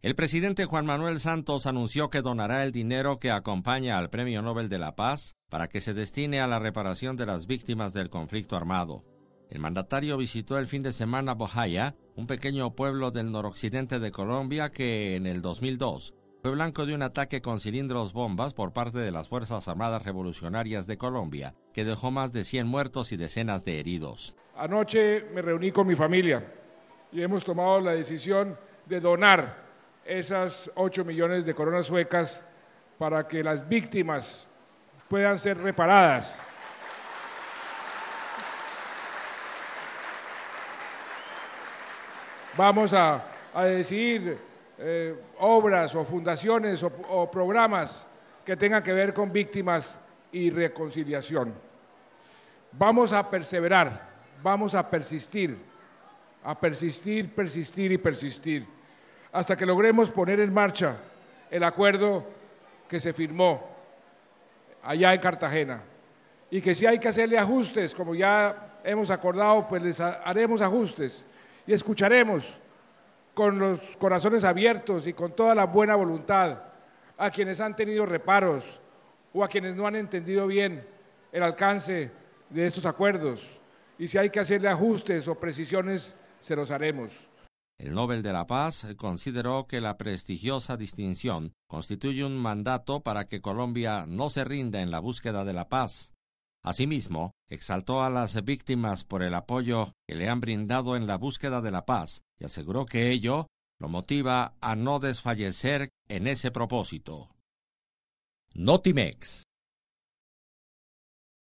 El presidente Juan Manuel Santos anunció que donará el dinero que acompaña al Premio Nobel de la Paz para que se destine a la reparación de las víctimas del conflicto armado. El mandatario visitó el fin de semana Bojaya, un pequeño pueblo del noroccidente de Colombia que en el 2002 fue blanco de un ataque con cilindros bombas por parte de las Fuerzas Armadas Revolucionarias de Colombia, que dejó más de 100 muertos y decenas de heridos. Anoche me reuní con mi familia y hemos tomado la decisión de donar esas 8 millones de coronas suecas para que las víctimas puedan ser reparadas. Vamos a, a decidir eh, obras o fundaciones o programas que tengan que ver con víctimas y reconciliación. Vamos a perseverar, vamos a persistir, a persistir, persistir y persistir hasta que logremos poner en marcha el acuerdo que se firmó allá en Cartagena. Y que si hay que hacerle ajustes, como ya hemos acordado, pues les haremos ajustes y escucharemos con los corazones abiertos y con toda la buena voluntad a quienes han tenido reparos o a quienes no han entendido bien el alcance de estos acuerdos. Y si hay que hacerle ajustes o precisiones, se los haremos. El Nobel de la Paz consideró que la prestigiosa distinción constituye un mandato para que Colombia no se rinda en la búsqueda de la paz. Asimismo, exaltó a las víctimas por el apoyo que le han brindado en la búsqueda de la paz y aseguró que ello lo motiva a no desfallecer en ese propósito. Notimex